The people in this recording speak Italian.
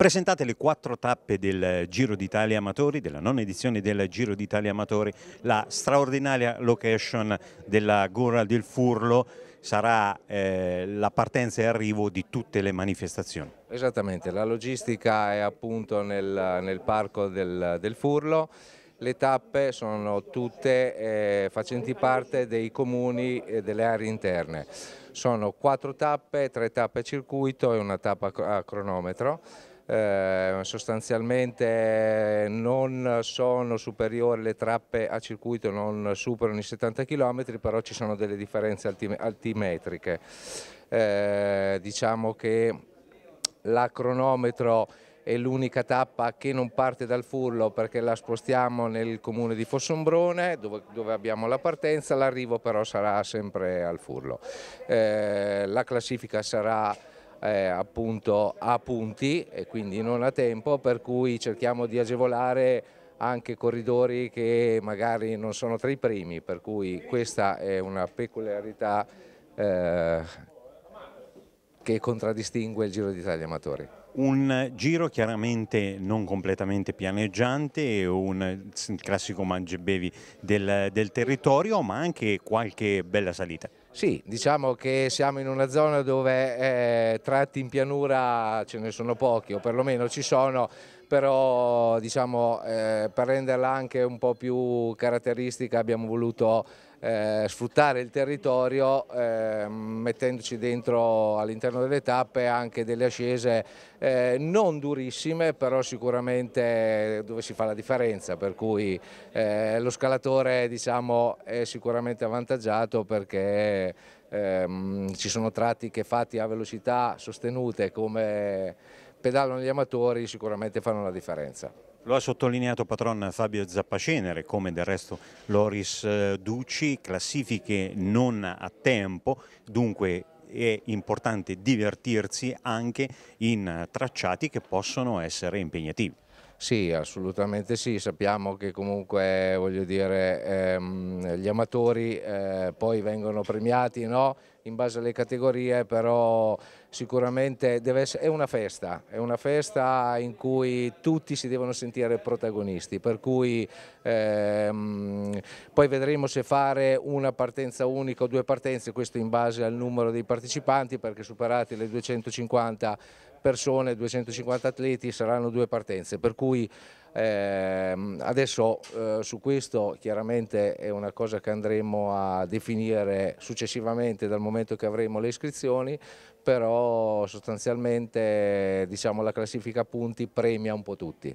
Presentate le quattro tappe del Giro d'Italia Amatori, della nona edizione del Giro d'Italia Amatori, la straordinaria location della Gora del Furlo sarà eh, la partenza e arrivo di tutte le manifestazioni. Esattamente, la logistica è appunto nel, nel parco del, del Furlo le tappe sono tutte eh, facenti parte dei comuni e delle aree interne. Sono quattro tappe, tre tappe circuito e una tappa a cronometro. Eh, sostanzialmente non sono superiori le trappe a circuito, non superano i 70 km, però ci sono delle differenze altim altimetriche. Eh, diciamo che la cronometro è l'unica tappa che non parte dal Furlo perché la spostiamo nel comune di Fossombrone dove, dove abbiamo la partenza, l'arrivo però sarà sempre al Furlo. Eh, la classifica sarà eh, appunto a punti e quindi non a tempo, per cui cerchiamo di agevolare anche corridori che magari non sono tra i primi, per cui questa è una peculiarità eh, che contraddistingue il Giro d'Italia Amatori. Un giro chiaramente non completamente pianeggiante, un classico mangiabevi del, del territorio, ma anche qualche bella salita. Sì, diciamo che siamo in una zona dove eh, tratti in pianura ce ne sono pochi o perlomeno ci sono, però diciamo, eh, per renderla anche un po' più caratteristica abbiamo voluto eh, sfruttare il territorio ehm, mettendoci dentro all'interno delle tappe anche delle ascese eh, non durissime però sicuramente dove si fa la differenza per cui eh, lo scalatore diciamo, è sicuramente avvantaggiato perché ehm, ci sono tratti che fatti a velocità sostenute come pedalano gli amatori sicuramente fanno la differenza. Lo ha sottolineato patron Fabio Zappacenere, come del resto Loris eh, Ducci, classifiche non a tempo, dunque è importante divertirsi anche in tracciati che possono essere impegnativi. Sì, assolutamente sì, sappiamo che comunque voglio dire, ehm, gli amatori eh, poi vengono premiati no? in base alle categorie, però sicuramente essere, è una festa, è una festa in cui tutti si devono sentire protagonisti, per cui ehm, poi vedremo se fare una partenza unica o due partenze, questo in base al numero dei partecipanti, perché superati le 250 persone, 250 atleti, saranno due partenze, per cui eh, adesso eh, su questo chiaramente è una cosa che andremo a definire successivamente dal momento che avremo le iscrizioni, però sostanzialmente diciamo, la classifica punti premia un po' tutti.